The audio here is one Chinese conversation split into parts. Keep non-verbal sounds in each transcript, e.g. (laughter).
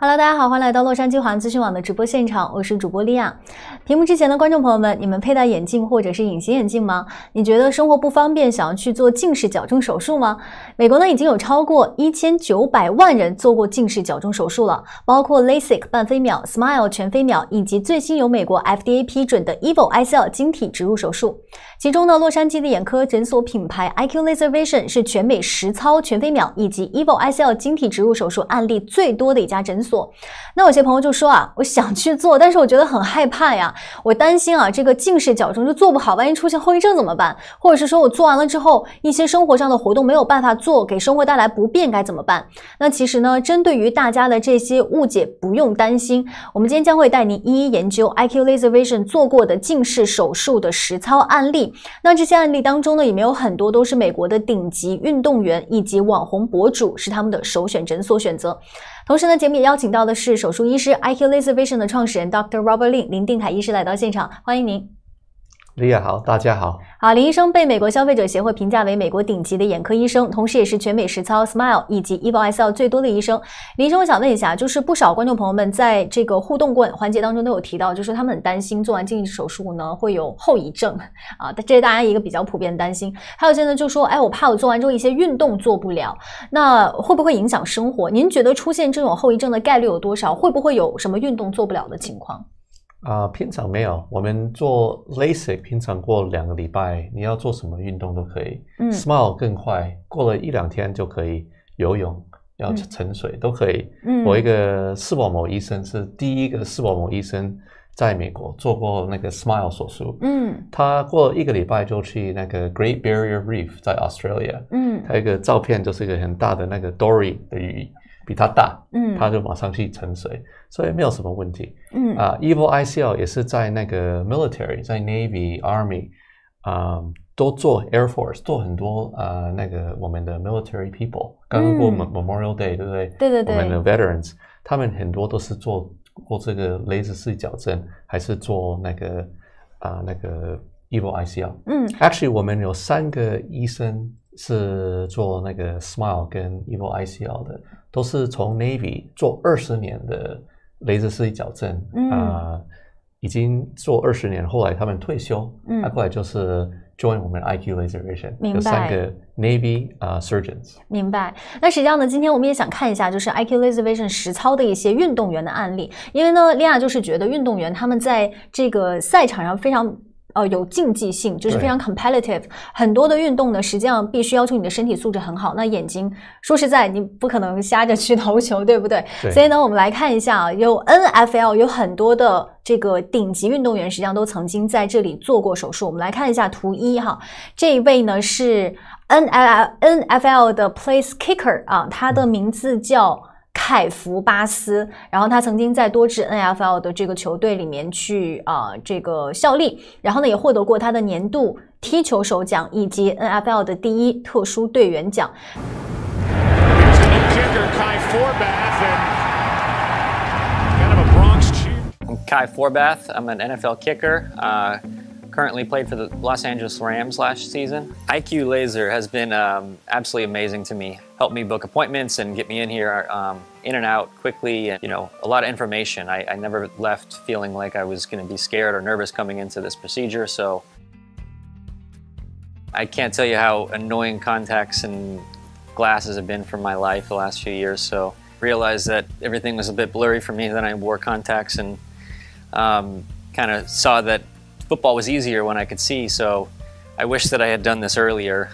Hello，大家好，欢迎来到洛杉矶华资讯网的直播现场，我是主播莉亚。屏幕之前的观众朋友们，你们佩戴眼镜或者是隐形眼镜吗？你觉得生活不方便，想要去做近视矫正手术吗？美国呢已经有超过一千九百万人做过近视矫正手术了，包括 LASIK 半飞秒、SMILE 全飞秒以及最新由美国 FDA 批准的 e v o ICL 晶体植入手术。其中呢，洛杉矶的眼科诊所品牌 IQ Laser Vision 是全美实操全飞秒以及 e v o ICL 晶体植入手术案例最多的一家诊所。做，那有些朋友就说啊，我想去做，但是我觉得很害怕呀，我担心啊，这个近视矫正就做不好，万一出现后遗症怎么办？或者是说我做完了之后，一些生活上的活动没有办法做，给生活带来不便，该怎么办？那其实呢，针对于大家的这些误解，不用担心，我们今天将会带您一一研究 IQ Laser Vision 做过的近视手术的实操案例。那这些案例当中呢，里面有很多都是美国的顶级运动员以及网红博主，是他们的首选诊所选择。同时呢，节目也邀请到的是手术医师 IQ Laser Vision 的创始人 Dr. Robert Lin 林定凯医师来到现场，欢迎您。李亚好，大家好。好，林医生被美国消费者协会评价为美国顶级的眼科医生，同时也是全美实操 Smile 以及医保 s l 最多的医生。林医生，我想问一下，就是不少观众朋友们在这个互动过环节当中都有提到，就是他们很担心做完近视手术呢会有后遗症啊，(laughs) 这是大家一个比较普遍的担心。还有些呢就说，哎，我怕我做完之后一些运动做不了，那会不会影响生活？您觉得出现这种后遗症的概率有多少？会不会有什么运动做不了的情况？啊，平常没有，我们做 LASIK 平常过两个礼拜，你要做什么运动都可以。嗯，Smile 更快，过了一两天就可以游泳，要沉水都可以。嗯，我一个视网某医生是第一个视网某医生在美国做过那个 Smile 手术。嗯，他过一个礼拜就去那个 Great Barrier Reef 在 Australia。嗯，他一个照片就是一个很大的那个 Dory 的鱼。比它大，嗯，它就马上去沉水，所以没有什么问题。嗯啊，Evil ICL 也是在那个 Military、在 Navy、Army 啊，都做 Air Force，做很多啊那个我们的 Military people。刚刚过 Memorial Day，对不对？对对对。我们的 Veterans，他们很多都是做过这个雷子式矫正，还是做那个啊那个 Evil ICL。嗯，Actually，我们有三个医生。是做那个 Smile 跟 Evil ICL 的，都是从 Navy 做二十年的雷射视力矫正，啊，已经做二十年，后来他们退休，嗯，后来就是 join 我们 IQ Laser Vision，有三个 Navy 啊 Surgeons。明白。那实际上呢，今天我们也想看一下，就是 IQ Laser Vision 实操的一些运动员的案例，因为呢，利亚就是觉得运动员他们在这个赛场上非常。呃有竞技性就是非常 competitive，很多的运动呢，实际上必须要求你的身体素质很好。那眼睛，说实在，你不可能瞎着去 (laughs) 投球，对不对？所以呢，我们来看一下啊，有 NFL 有很多的这个顶级运动员，实际上都曾经在这里做过手术。我们来看一下图一哈，这一位呢是 NFL NFL 的 place kicker 啊，他的名字叫。凯福巴斯，然后他曾经在多支 NFL 的这个球队里面去啊这个效力，然后呢也获得过他的年度踢球手奖以及 NFL 的第一特殊队员奖。我是 k a Forbath，I'm Kai Forbath，I'm an NFL kicker. Uh, currently played for the Los Angeles Rams last season. IQ Laser has been um absolutely amazing to me. helped me book appointments and get me in here, um, in and out quickly, and you know, a lot of information. I, I never left feeling like I was going to be scared or nervous coming into this procedure. So I can't tell you how annoying contacts and glasses have been for my life the last few years. So realized that everything was a bit blurry for me. Then I wore contacts and um, kind of saw that football was easier when I could see. So I wish I this earlier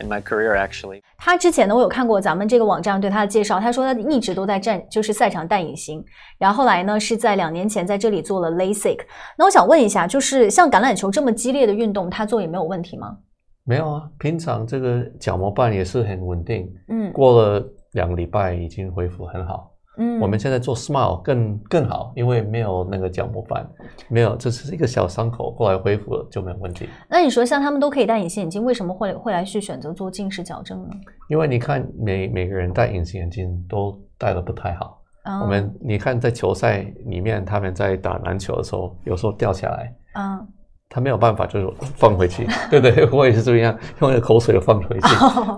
in that had actually. career, done、um, my 他之前呢，我有看过咱们这个网站对他的介绍。他说他一直都在战，就是赛场戴隐形。然后来呢，是在两年前在这里做了 LASIK。那我想问一下，就是像橄榄球这么激烈的运动，他做也没有问题吗？没有啊，平常这个角膜瓣也是很稳定。嗯，过了两个礼拜已经恢复很好。嗯，我们现在做 s m i l e 更更好，因为没有那个角膜瓣，没有，就是一个小伤口后来恢复就没有问题。那你说像他们都可以戴隐形眼镜，为什么会会来去选择做近视矫正呢？因为你看每每个人戴隐形眼镜都戴的不太好，我们你看在球赛里面，他们在打篮球的时候，有时候掉下来，嗯。他没有办法，就是放回去，(laughs) 对不对？我也是这样，用那个口水放回去，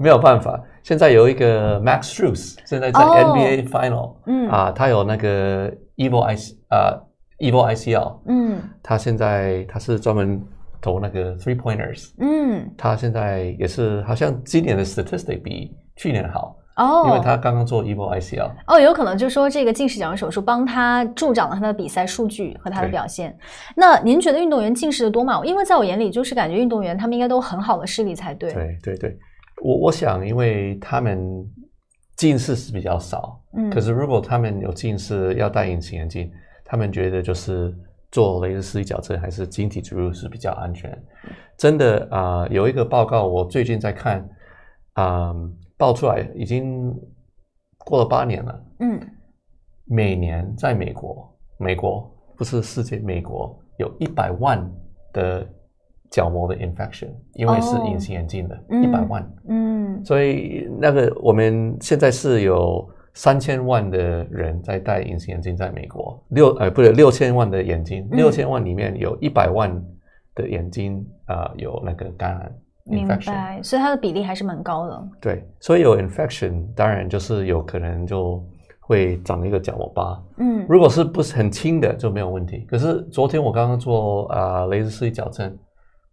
没有办法。现在有一个 Max Shoes，现在在 NBA Final，啊，他有那个 Evil I C 啊，Evil I C l 嗯，他现在他是专门投那个 Three Pointers，嗯，他现在也是好像今年的 Statistic 比去年好。哦，因为他刚刚做 EVO ICL，哦，有可能就是说这个近视矫正手术帮他助长了他的比赛数据和他的表现。那您觉得运动员近视的多吗？因为在我眼里，就是感觉运动员他们应该都很好的视力才对。对对对，我我想，因为他们近视是比较少，嗯，可是如果他们有近视要戴隐形眼镜，他们觉得就是做雷氏力矫正还是晶体植入是比较安全。真的啊，有一个报告我最近在看啊。爆出来已经过了八年了。嗯，每年在美国，美国不是世界，美国有一百万的角膜的 infection，因为是隐形眼镜的，一百万。嗯，所以那个我们现在是有三千万的人在戴隐形眼镜，在美国六呃，不是六千万的眼睛，六千万里面有一百万的眼睛啊，有那个感染。明白，所以它的比例还是蛮高的。对，所以有 infection，当然就是有可能就会长一个角膜疤。嗯，如果是不是很轻的就没有问题。可是昨天我刚刚做啊，雷视矫正，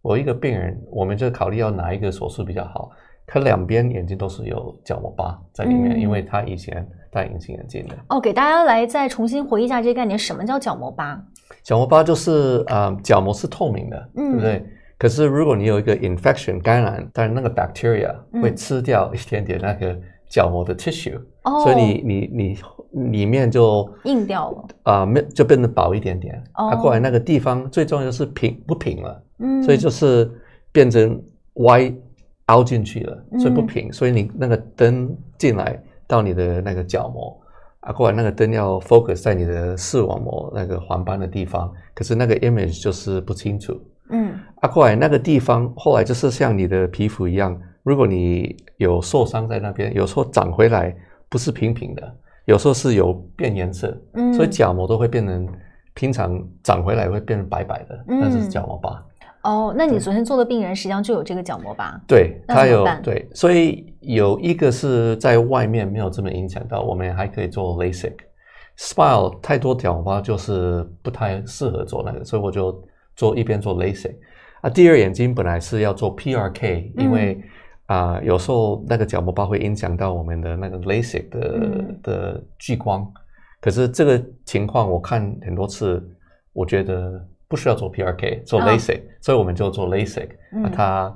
我一个病人，我们就考虑要哪一个手术比较好。他两边眼睛都是有角膜疤在里面，因为他以前戴隐形眼镜的。哦，给大家来再重新回忆一下这个概念，什么叫角膜疤？角膜疤就是啊，角膜是透明的，对不对？可是如果你有一个 infection 感染，但是那个 bacteria 会吃掉一点点那个角膜的 tissue，所以你你你里面就硬掉了啊，没就变得薄一点点。它过来那个地方最重要是平不平了，所以就是变成歪凹进去了，所以不平。所以你那个灯进来到你的那个角膜啊，过来那个灯要 focus 在你的视网膜那个黄斑的地方，可是那个 image 就是不清楚。嗯，阿怪那个地方后来就是像你的皮肤一样，如果你有受伤在那边，有时候长回来不是平平的，有时候是有变颜色，所以角膜都会变成平常长回来会变白白的，那是角膜疤。哦，那你昨天做的病人实际上就有这个角膜疤。对，他有对，所以有一个是在外面没有这么影响到，我们还可以做 LASIK。Smile 太多角膜疤就是不太适合做那个，所以我就。做一边做 l a s i k 啊，第二眼睛本来是要做 PRK，因为啊有时候那个角膜包会影响到我们的那个 l a s i k 的的聚光，可是这个情况我看很多次，我觉得不需要做 PRK，做 laser，所以我们就做 l a s i k 他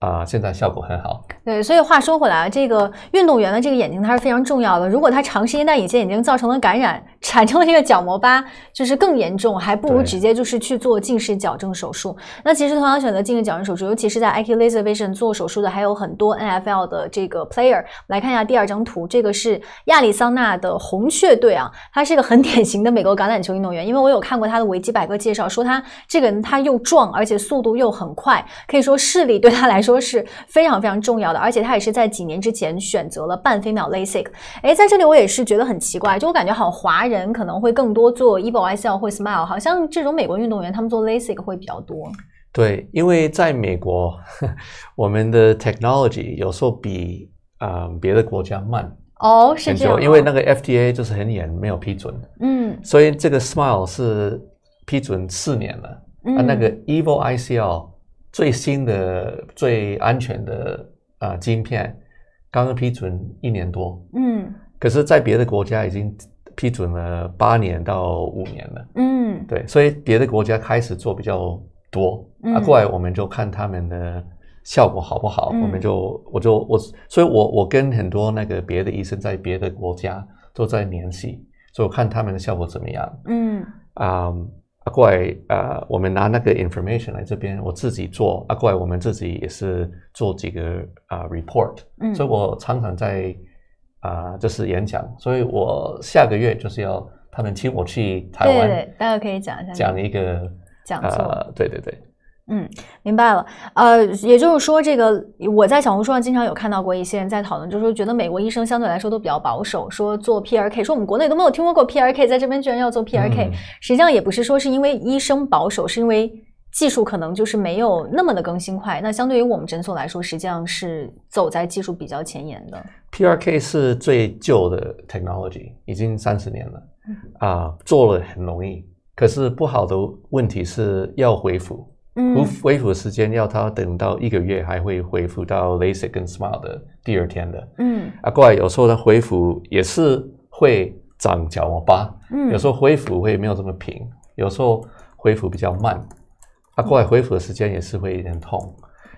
啊现在效果很好。对，所以话说回来啊，这个运动员的这个眼睛它是非常重要的，如果他长时间戴隐形眼镜造成了感染。产生了这个角膜疤，就是更严重，还不如直接就是去做近视矫正手术。那其实同样选择近视矫正手术，尤其是在 IQ Laser Vision 做手术的还有很多 NFL 的这个 player。来看一下第二张图，这个是亚利桑那的红雀队啊，他是一个很典型的美国橄榄球运动员，因为我有看过他的维基百科介绍，说他这个人他又壮，而且速度又很快，可以说视力对他来说是非常非常重要的。而且他也是在几年之前选择了半飞秒 LASIK。哎，在这里我也是觉得很奇怪，就我感觉好滑。人可能会更多做 Evol ICL 或 Smile，好像这种美国运动员他们做 Lasik 会比较多。对，因为在美国，(laughs) 我们的 technology 有时候比啊别的国家慢哦，是这样，因为那个 FDA 就是很严，没有批准。嗯，所以这个 Smile 是批准四年了，啊，那个 Evol ICL 最新的、最安全的啊晶片刚刚批准一年多。嗯，可是，在别的国家已经。批准了八年到五年了，嗯，对，所以别的国家开始做比较多，啊，过来我们就看他们的效果好不好，我们就我就我，所以我我跟很多那个别的医生在别的国家都在联系，就看他们的效果怎么样，嗯，啊，过来呃，我们拿那个 information 来这边，我自己做，啊，过来我们自己也是做几个啊 report，嗯，所以我常常在。啊，就是演讲，所以我下个月就是要他们请我去台湾，对，大家可以讲一下，讲一个讲座，对对对，嗯，明白了，呃，也就是说，这个我在小红书上经常有看到过一些人在讨论，就是说觉得美国医生相对来说都比较保守，说做 PRK，说我们国内都没有听说过 PRK，在这边居然要做 PRK，实际上也不是说是因为医生保守，是因为。技术可能就是没有那么的更新快。那相对于我们诊所来说，实际上是走在技术比较前沿的。PRK 是最旧的 technology，已经三十年了。啊，做了很容易，可是不好的问题是要恢复，恢复时间要他等到一个月，还会恢复到 laser 跟 smile 的第二天的。嗯，啊，过来有时候他恢复也是会长角膜疤，有时候恢复会没有这么平，有时候恢复比较慢。过来恢复的时间也是会有点痛，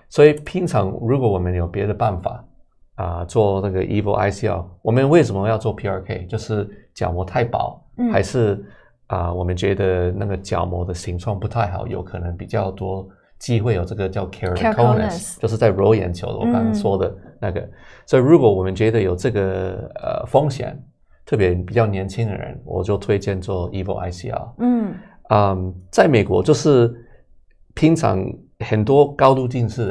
所以平常如果我们有别的办法啊，做那个 Evo i c l 我们为什么要做 PRK？就是角膜太薄，还是啊，我们觉得那个角膜的形状不太好，有可能比较多机会有这个叫 k e r a t o o n u s 就是在揉眼球。我刚刚说的那个，所以如果我们觉得有这个呃风险，特别比较年轻的人，我就推荐做 Evo i c l 嗯，嗯，在美国就是。平常很多高度近视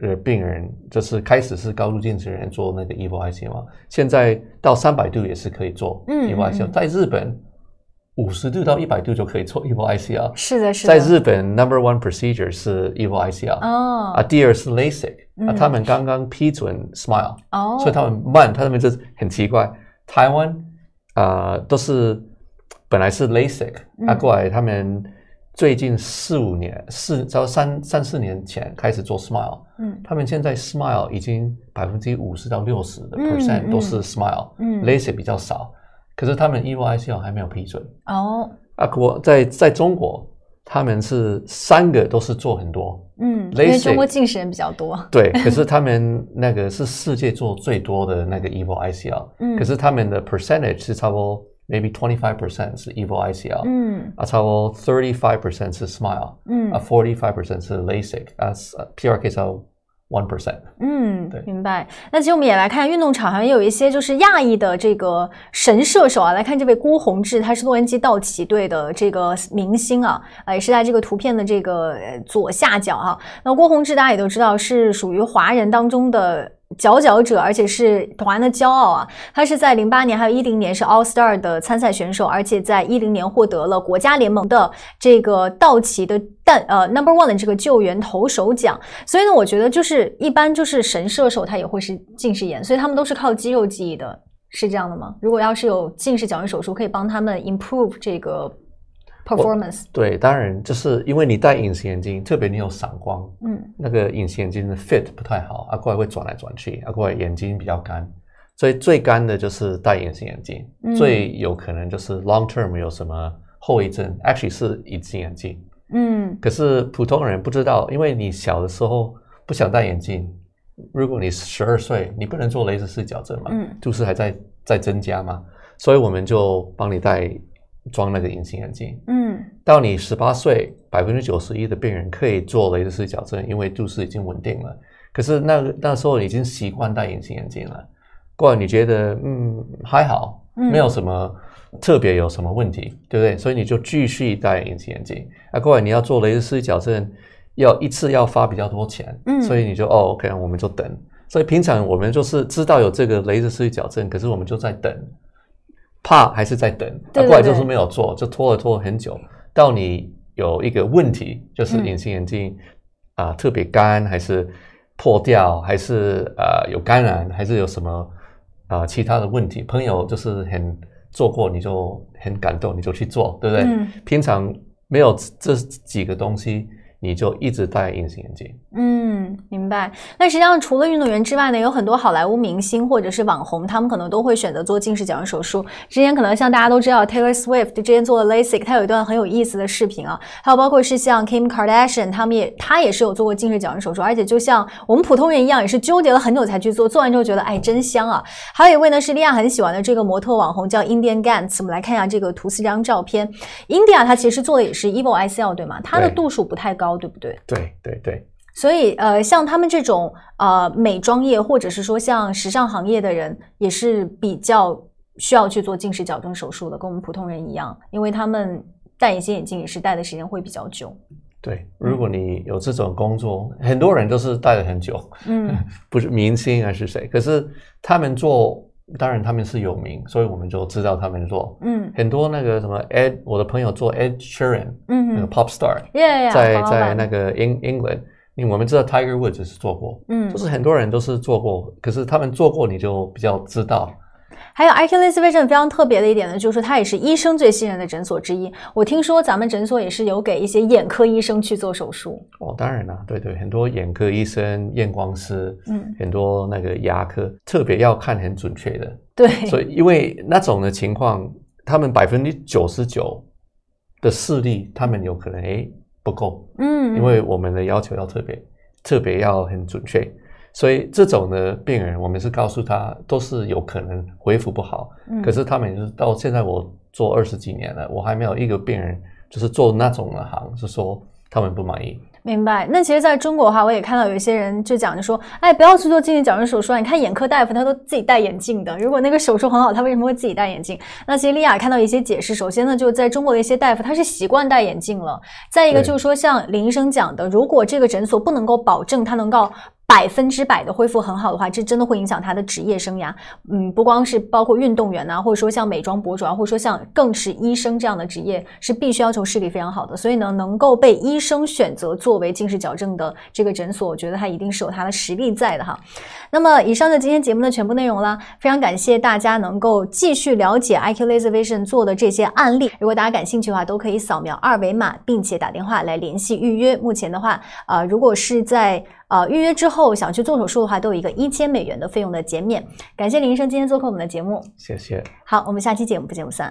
的呃病人，就是开始是高度近视的人做那个 EVO ICL，现在到三百度也是可以做 EVO i c 在日本，五十度到一百度就可以做 EVO ICL。是的，是。在日本 Number One Procedure 是 EVO ICL。哦。啊，第二是 LASIK，啊，他们刚刚批准 SMILE。哦。所以他们慢，他们就字很奇怪。台湾啊，都是本来是 LASIK，啊，过来他们。最近四五年，四到三三四年前开始做 Smile，嗯，他们现在 Smile 已经百分之五十到六十的 percent 都是 Smile，嗯，Laser 比较少，可是他们 Evol ICL 还没有批准哦。啊，国在在中国，他们是三个都是做很多，嗯，l a 因为中国近视人比较多，对，可是他们那个是世界做最多的那个 Evol ICL，嗯，可是他们的 percentage 是差不多。maybe twenty five percent s e v i l ICL，that's how thirty five percent is smile，a forty five percent s the LASIK，that's PRK is how one percent。嗯，明白。那其实我们也来看下运动场，好像有一些就是亚裔的这个神射手啊。来看这位郭宏志，他是洛杉矶道奇队的这个明星啊，呃，也是在这个图片的这个左下角哈。那郭宏志大家也都知道，是属于华人当中的。佼佼者，而且是团的骄傲啊！他是在零八年，还有一零年是 All Star 的参赛选手，而且在一零年获得了国家联盟的这个道奇的但呃 Number One 的这个救援投手奖。所以呢，我觉得就是一般就是神射手他也会是近视眼，所以他们都是靠肌肉记忆的，是这样的吗？如果要是有近视矫正手术，可以帮他们 improve 这个。performance 对，当然就是因为你戴隐形眼镜，特别你有散光，嗯，那个隐形眼镜的 fit 不太好，阿怪会转来转去，阿怪眼睛比较干，所以最干的就是戴隐形眼镜，最有可能就是 long term 有什么后遗症，actually 是隐形眼镜，嗯，可是普通人不知道，因为你小的时候不想戴眼镜，如果你十二岁，你不能做雷氏四矫正嘛，嗯，度数还在在增加嘛，所以我们就帮你戴。装那个隐形眼镜，嗯，到你十八岁，百分之九十一的病人可以做雷射视力矫正，因为度数已经稳定了。可是那那时候已经习惯戴隐形眼镜了，过来你觉得嗯还好，没有什么特别有什么问题，对不对？所以你就继续戴隐形眼镜。啊，过来你要做雷射视力矫正，要一次要花比较多钱，嗯，所以你就哦 OK，我们就等。所以平常我们就是知道有这个雷射视力矫正，可是我们就在等。怕还是在等，他过来就是没有做，就拖了拖了很久。到你有一个问题，就是隐形眼镜啊，特别干，还是破掉，还是呃有感染，还是有什么啊其他的问题？朋友就是很做过，你就很感动，你就去做，对不对？平常没有这几个东西，你就一直戴隐形眼镜。嗯，明白。那实际上除了运动员之外呢，有很多好莱坞明星或者是网红，他们可能都会选择做近视矫正手术。之前可能像大家都知道，Taylor Swift 之前做的 LASIK，他有一段很有意思的视频啊。还有包括是像 Kim Kardashian，他们也他也是有做过近视矫正手术，而且就像我们普通人一样，也是纠结了很久才去做。做完之后觉得，哎，真香啊！还有一位呢是利亚很喜欢的这个模特网红叫 Indian Gans，我们来看一下这个图四张照片。India 她其实做的也是 EVOL ICL 对吗？它的度数不太高，对不对？对对对。所以，呃，像他们这种，呃，美妆业或者是说像时尚行业的人，也是比较需要去做近视矫正手术的，跟我们普通人一样，因为他们戴隐形眼镜也是戴的时间会比较久。对，如果你有这种工作，很多人都是戴了很久。嗯，(laughs) 不是明星还是谁？可是他们做，当然他们是有名，所以我们就知道他们做。嗯，很多那个什么，Ed，我的朋友做 Ed Sheeran，嗯，Pop 那个 Star，Yeah Yeah，在在那个 In England。因为我们知道 Tiger Woods 是做过，嗯，就是很多人都是做过，可是他们做过你就比较知道。还有 i c u l u s Vision 非常特别的一点呢，就是它也是医生最信任的诊所之一。我听说咱们诊所也是有给一些眼科医生去做手术。哦，当然了，对对，很多眼科医生、验光师，嗯，很多那个牙科，特别要看很准确的。对，所以因为那种的情况，他们百分之九十九的视力，他们有可能诶。不够，嗯，因为我们的要求要特别，特别要很准确，所以这种的病人，我们是告诉他都是有可能恢复不好，嗯，可是他们就是到现在我做二十几年了，我还没有一个病人就是做那种的行是说。他们不满意，明白？那其实在中国的话，我也看到有一些人就讲，就说，哎，不要去做近视矫正手术。啊！你看眼科大夫，他都自己戴眼镜的。如果那个手术很好，他为什么会自己戴眼镜？那其实丽亚看到一些解释，首先呢，就是在中国的一些大夫，他是习惯戴眼镜了。再一个就是说，像林医生讲的，如果这个诊所不能够保证他能够。百分之百的恢复很好的话，这真的会影响他的职业生涯。嗯，不光是包括运动员呐，或者说像美妆博主啊，或者说像更是医生这样的职业是必须要求视力非常好的。所以呢，能够被医生选择作为近视矫正的这个诊所，我觉得他一定是有他的实力在的哈。那么，以上就今天节目的全部内容啦，非常感谢大家能够继续了解 IQ Laser Vision 做的这些案例。如果大家感兴趣的话，都可以扫描二维码，并且打电话来联系预约。目前的话，呃，如果是在呃，预约之后想去做手术的话，都有一个一千美元的费用的减免。感谢林医生今天做客我们的节目，谢谢。好，我们下期节目不见不散。